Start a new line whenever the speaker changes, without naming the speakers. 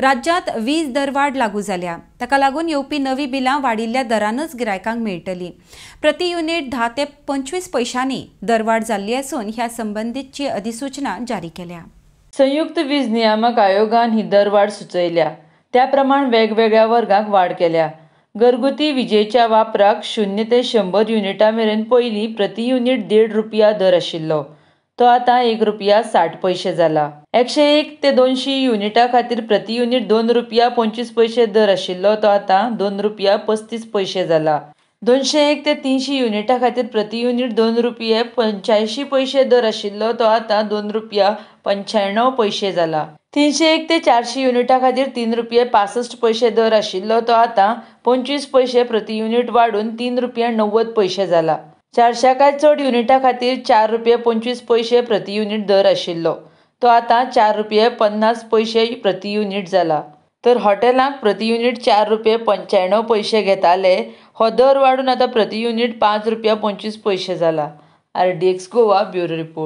राज्यात वीज दरवाढ लागू झाल्या ताका लागून येवपी नवी बिलां वाडिल्ल्या दरानच गिरायकांक मेळटली प्रति युनिट धा ते पंचवीस पैशांनी दरवाढ जाल्ली असून ह्या संबंदीतची अधिसूचना जारी केल्या संयुक्त वीज नियामक
आयोगान ही दरवाढ सुचयल्या त्या प्रमाण वेगवेगळ्या वर्गांक वाढ केल्या घरगुती विजेच्या वापराक शून्य ते शंभर युनिटां मेरेन पयलीं प्रति युनिट देड रुपया दर आशिल्लो तो आता एक रुपया साठ पैसे झाला एकशे एक ते दोनशे युनिटा खातीर प्रति युनिट दोन रुपया पंचवीस पैसे दर आशिल्लो तो आता दोन रुपया पस्तीस पैसे झाला दोनशे एक ते तीनशी युनिटा खातीर प्रति युनिट दोन रुपये पंच्याऐंशी पैसे दर आशिल्लो तो आता दोन रुपया पंच्याण्णव पैसे झाला तीनशे एक ते चारशे युनिटा खातीर तीन रुपये पासष्ट पैसे दर आशिल्लो तो आता पंचवीस पैसे प्रति युनिट वाडून तीन रुपया नव्वद पैसे झाला चारशा काय चड युनिटा खातीर चार रुपये पंचवीस पयशे प्रति युनिट दर आशिल्लो तो आतां चार रुपये पन्नास पयशे प्रति युनिट जाला तर हॉटेलांक प्रति युनिट चार रुपये पंच्याण्णव पयशे घेताले हो दर वाडून आतां प्रति युनिट पांच रुपया पंचवीस पयशे जाला R D X Goa bureau report